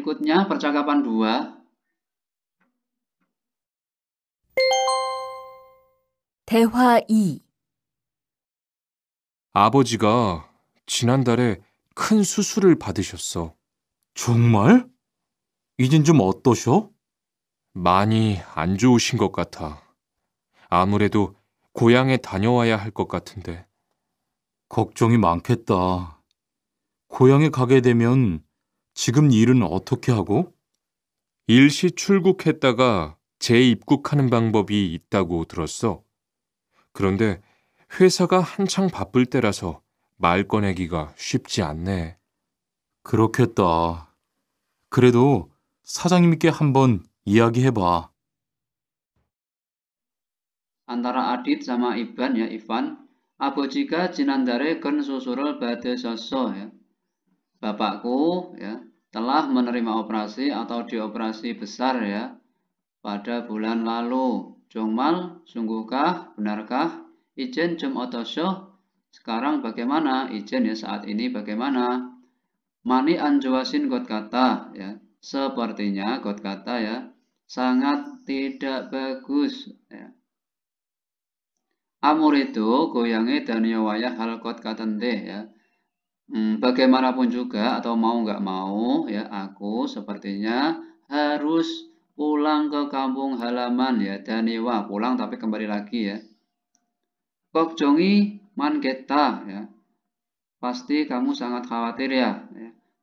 berikutnya percakapan 2. 대화 2 아버지가 지난달에 큰 수술을 받으셨어. 정말? 이젠 좀 어떠셔? 많이 안 좋으신 것 같아. 아무래도 고향에 다녀와야 할 것 같은데. 걱정이 많겠다. 고향에 가게 되면 지금 일은 어떻게 하고? 일시 출국했다가 재입국하는 방법이 있다고 들었어. 그런데 회사가 한창 바쁠 때라서 말 꺼내기가 쉽지 않네. 그렇겠다. 그래도 사장님께 한번 이야기해봐. Antara Adit sama Iban ya Ivan, Abu Jika Jinandare kan susurul badai sosok ya. Bapakku ya, telah menerima operasi atau dioperasi besar ya pada bulan lalu. Jongmal, sungguhkah, benarkah? Ijen jom otosho. Sekarang bagaimana? Ijen ya saat ini bagaimana? Mani anjuasin got kata ya. Sepertinya got kata ya sangat tidak bagus ya. Amur itu goyangi dan yawayah hal kata katende ya. Hmm, bagaimanapun juga atau mau nggak mau ya aku sepertinya harus pulang ke kampung halaman ya Daniwa pulang tapi kembali lagi ya Kokjongi Mangeta ya pasti kamu sangat khawatir ya,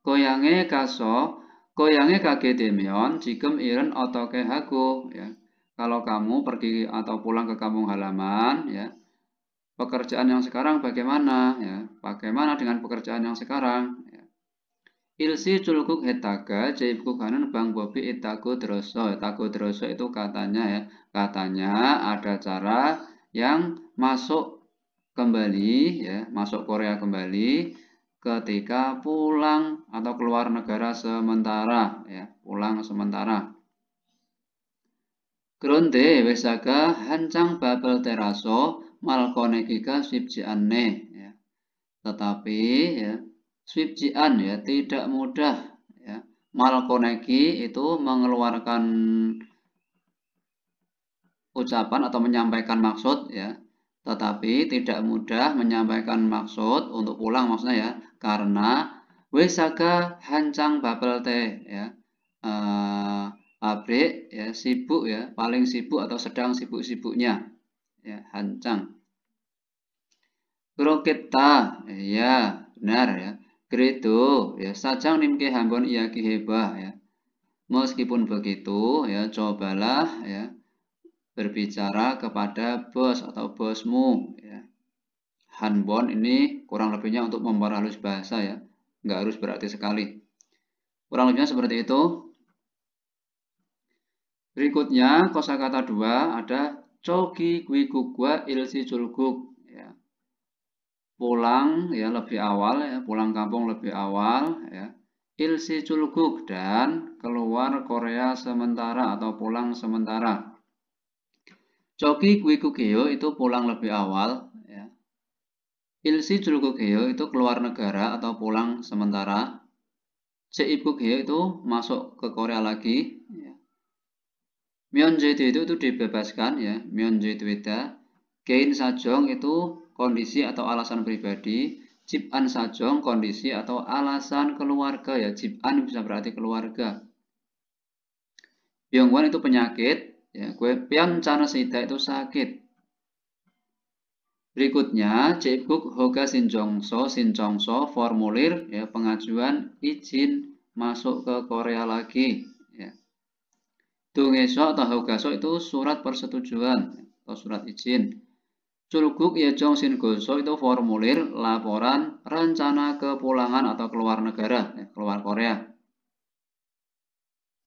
Koyange ya. kaso koyange kagedemion jikem iren otoke haku ya kalau kamu pergi atau pulang ke kampung halaman ya pekerjaan yang sekarang bagaimana ya bagaimana dengan pekerjaan yang sekarang ya. ilsi culkuk hetaga jaibku kanan bang bobi itaku droso Itaku droso itu katanya ya katanya ada cara yang masuk kembali ya masuk Korea kembali ketika pulang atau keluar negara sementara ya pulang sementara Gronde wesaga hancang babel teraso malkonekika swipjianne ya. Tetapi ya swipjian ya tidak mudah ya. Malkoneki itu mengeluarkan ucapan atau menyampaikan maksud ya. Tetapi tidak mudah menyampaikan maksud untuk pulang maksudnya ya karena Wisaga hancang babel teh ya. Uh, ya sibuk ya paling sibuk atau sedang sibuk-sibuknya ya, hancang. Kroketa, ya benar ya. kredo ya sajang nimke hambon iya kihebah ya. Meskipun begitu ya cobalah ya berbicara kepada bos atau bosmu ya. Hanbon ini kurang lebihnya untuk memperhalus bahasa ya. Nggak harus berarti sekali. Kurang lebihnya seperti itu. Berikutnya kosakata dua ada Coki kui kugwa ilsi culguk ya. Pulang ya lebih awal ya, pulang kampung lebih awal ya. Ilsi culguk dan keluar Korea sementara atau pulang sementara. Coki kui kugyo itu pulang lebih awal ya. Ilsi culgukyo itu keluar negara atau pulang sementara. Cik itu masuk ke Korea lagi Myeonjae itu, itu dibebaskan ya, Myeonjae Tweda. Gain Sajong itu kondisi atau alasan pribadi, an Sajong kondisi atau alasan keluarga ya, Jipan bisa berarti keluarga. Pyongwan itu penyakit, ya, kue cana Sida itu sakit. Berikutnya, Cebuk Hoga Sinjongso Sinjongso formulir ya, pengajuan izin masuk ke Korea lagi. Dungeso atau Haugaso itu surat persetujuan atau surat izin. Sulguk Yejong ya Shingoso itu formulir laporan rencana kepulangan atau keluar negara, eh, keluar Korea.